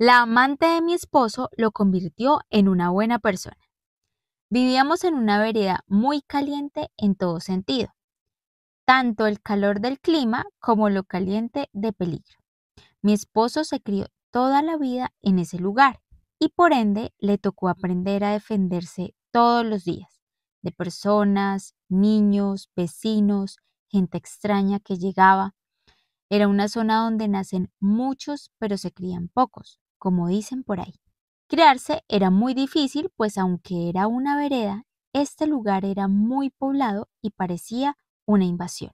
La amante de mi esposo lo convirtió en una buena persona. Vivíamos en una vereda muy caliente en todo sentido, tanto el calor del clima como lo caliente de peligro. Mi esposo se crió toda la vida en ese lugar y por ende le tocó aprender a defenderse todos los días de personas, niños, vecinos, gente extraña que llegaba. Era una zona donde nacen muchos pero se crían pocos como dicen por ahí. Crearse era muy difícil, pues aunque era una vereda, este lugar era muy poblado y parecía una invasión.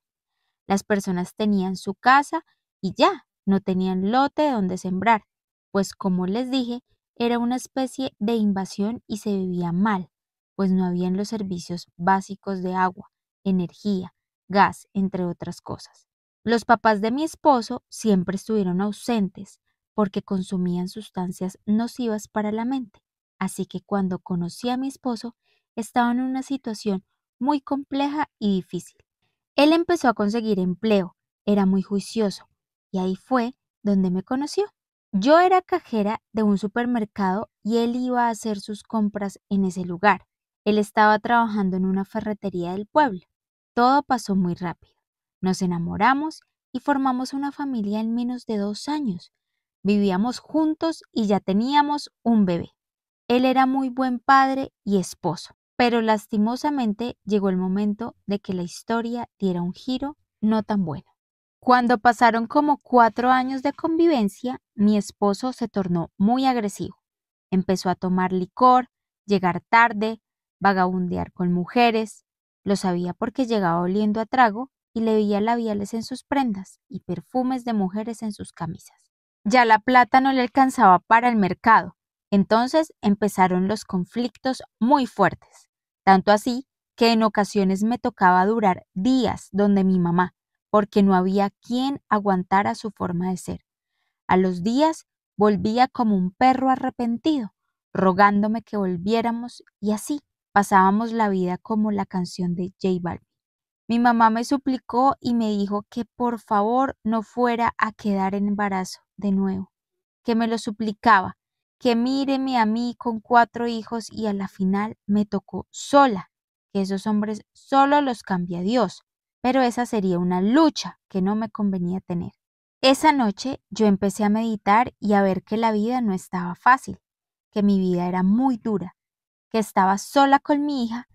Las personas tenían su casa y ya, no tenían lote donde sembrar, pues como les dije, era una especie de invasión y se vivía mal, pues no habían los servicios básicos de agua, energía, gas, entre otras cosas. Los papás de mi esposo siempre estuvieron ausentes, porque consumían sustancias nocivas para la mente. Así que cuando conocí a mi esposo, estaba en una situación muy compleja y difícil. Él empezó a conseguir empleo, era muy juicioso, y ahí fue donde me conoció. Yo era cajera de un supermercado y él iba a hacer sus compras en ese lugar. Él estaba trabajando en una ferretería del pueblo. Todo pasó muy rápido. Nos enamoramos y formamos una familia en menos de dos años. Vivíamos juntos y ya teníamos un bebé. Él era muy buen padre y esposo, pero lastimosamente llegó el momento de que la historia diera un giro no tan bueno. Cuando pasaron como cuatro años de convivencia, mi esposo se tornó muy agresivo. Empezó a tomar licor, llegar tarde, vagabundear con mujeres. Lo sabía porque llegaba oliendo a trago y le veía labiales en sus prendas y perfumes de mujeres en sus camisas. Ya la plata no le alcanzaba para el mercado, entonces empezaron los conflictos muy fuertes, tanto así que en ocasiones me tocaba durar días donde mi mamá, porque no había quien aguantara su forma de ser. A los días volvía como un perro arrepentido, rogándome que volviéramos y así pasábamos la vida como la canción de J Balvin. Mi mamá me suplicó y me dijo que por favor no fuera a quedar en embarazo de nuevo, que me lo suplicaba, que míreme a mí con cuatro hijos y a la final me tocó sola, que esos hombres solo los cambia Dios, pero esa sería una lucha que no me convenía tener. Esa noche yo empecé a meditar y a ver que la vida no estaba fácil, que mi vida era muy dura, que estaba sola con mi hija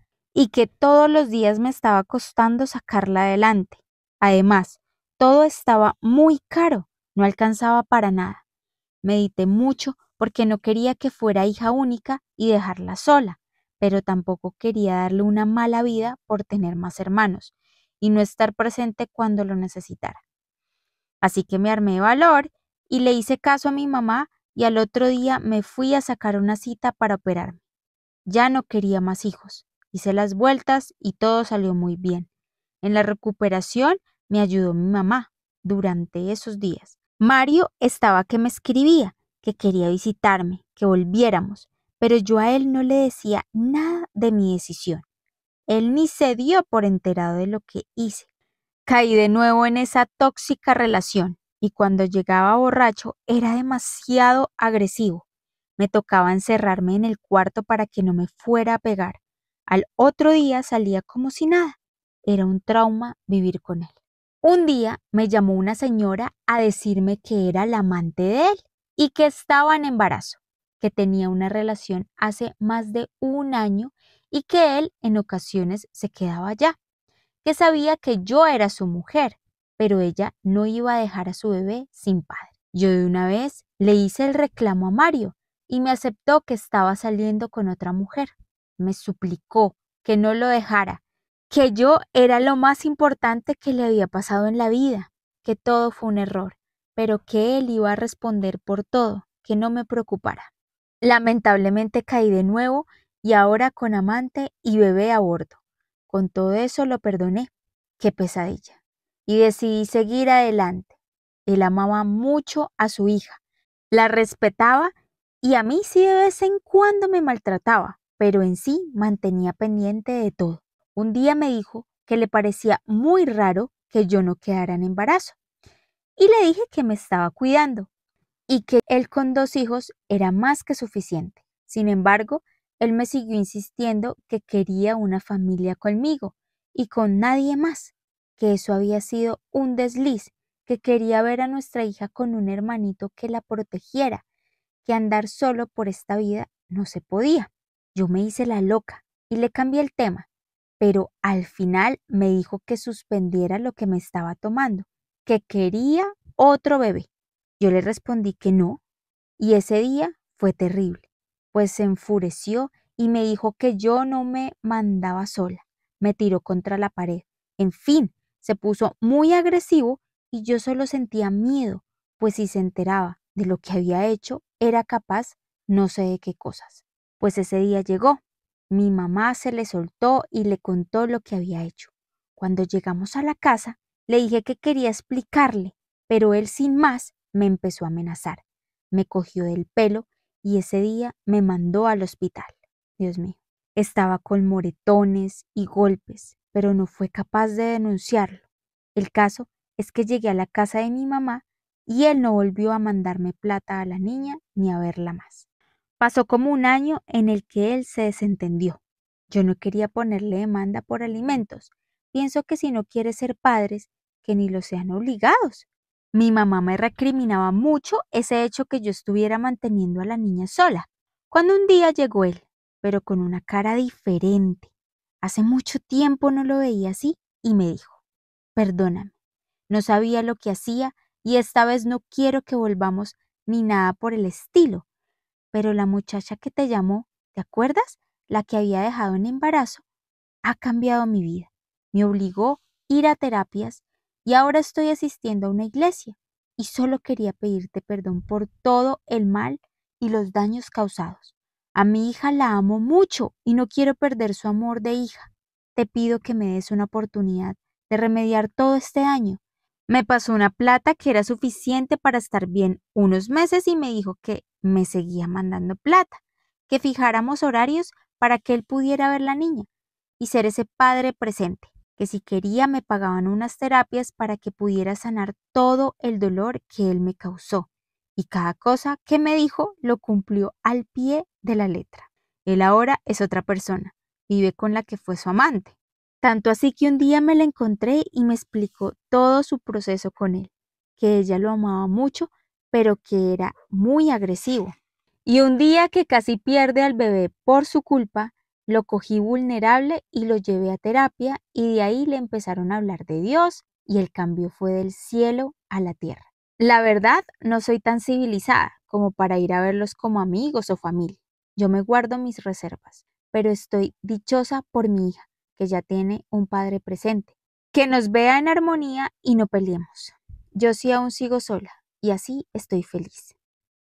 y que todos los días me estaba costando sacarla adelante. Además, todo estaba muy caro, no alcanzaba para nada. Medité mucho porque no quería que fuera hija única y dejarla sola, pero tampoco quería darle una mala vida por tener más hermanos y no estar presente cuando lo necesitara. Así que me armé de valor y le hice caso a mi mamá y al otro día me fui a sacar una cita para operarme. Ya no quería más hijos. Hice las vueltas y todo salió muy bien. En la recuperación me ayudó mi mamá durante esos días. Mario estaba que me escribía, que quería visitarme, que volviéramos, pero yo a él no le decía nada de mi decisión. Él ni se dio por enterado de lo que hice. Caí de nuevo en esa tóxica relación y cuando llegaba borracho era demasiado agresivo. Me tocaba encerrarme en el cuarto para que no me fuera a pegar. Al otro día salía como si nada. Era un trauma vivir con él. Un día me llamó una señora a decirme que era la amante de él y que estaba en embarazo, que tenía una relación hace más de un año y que él en ocasiones se quedaba allá, que sabía que yo era su mujer, pero ella no iba a dejar a su bebé sin padre. Yo de una vez le hice el reclamo a Mario y me aceptó que estaba saliendo con otra mujer me suplicó que no lo dejara, que yo era lo más importante que le había pasado en la vida, que todo fue un error, pero que él iba a responder por todo, que no me preocupara. Lamentablemente caí de nuevo y ahora con amante y bebé a bordo. Con todo eso lo perdoné. Qué pesadilla. Y decidí seguir adelante. Él amaba mucho a su hija, la respetaba y a mí sí de vez en cuando me maltrataba, pero en sí mantenía pendiente de todo. Un día me dijo que le parecía muy raro que yo no quedara en embarazo y le dije que me estaba cuidando y que él con dos hijos era más que suficiente. Sin embargo, él me siguió insistiendo que quería una familia conmigo y con nadie más, que eso había sido un desliz, que quería ver a nuestra hija con un hermanito que la protegiera, que andar solo por esta vida no se podía. Yo me hice la loca y le cambié el tema, pero al final me dijo que suspendiera lo que me estaba tomando, que quería otro bebé. Yo le respondí que no, y ese día fue terrible, pues se enfureció y me dijo que yo no me mandaba sola. Me tiró contra la pared. En fin, se puso muy agresivo y yo solo sentía miedo, pues si se enteraba de lo que había hecho, era capaz no sé de qué cosas. Pues ese día llegó. Mi mamá se le soltó y le contó lo que había hecho. Cuando llegamos a la casa, le dije que quería explicarle, pero él sin más me empezó a amenazar. Me cogió del pelo y ese día me mandó al hospital. Dios mío, estaba con moretones y golpes, pero no fue capaz de denunciarlo. El caso es que llegué a la casa de mi mamá y él no volvió a mandarme plata a la niña ni a verla más. Pasó como un año en el que él se desentendió. Yo no quería ponerle demanda por alimentos. Pienso que si no quiere ser padres, que ni lo sean obligados. Mi mamá me recriminaba mucho ese hecho que yo estuviera manteniendo a la niña sola. Cuando un día llegó él, pero con una cara diferente. Hace mucho tiempo no lo veía así y me dijo, perdóname, no sabía lo que hacía y esta vez no quiero que volvamos ni nada por el estilo. Pero la muchacha que te llamó, ¿te acuerdas? La que había dejado en embarazo, ha cambiado mi vida. Me obligó a ir a terapias y ahora estoy asistiendo a una iglesia. Y solo quería pedirte perdón por todo el mal y los daños causados. A mi hija la amo mucho y no quiero perder su amor de hija. Te pido que me des una oportunidad de remediar todo este daño me pasó una plata que era suficiente para estar bien unos meses y me dijo que me seguía mandando plata, que fijáramos horarios para que él pudiera ver la niña y ser ese padre presente, que si quería me pagaban unas terapias para que pudiera sanar todo el dolor que él me causó. Y cada cosa que me dijo lo cumplió al pie de la letra. Él ahora es otra persona, vive con la que fue su amante, tanto así que un día me la encontré y me explicó todo su proceso con él, que ella lo amaba mucho, pero que era muy agresivo. Y un día que casi pierde al bebé por su culpa, lo cogí vulnerable y lo llevé a terapia y de ahí le empezaron a hablar de Dios y el cambio fue del cielo a la tierra. La verdad, no soy tan civilizada como para ir a verlos como amigos o familia. Yo me guardo mis reservas, pero estoy dichosa por mi hija, que ya tiene un Padre presente, que nos vea en armonía y no peleemos. Yo sí aún sigo sola y así estoy feliz.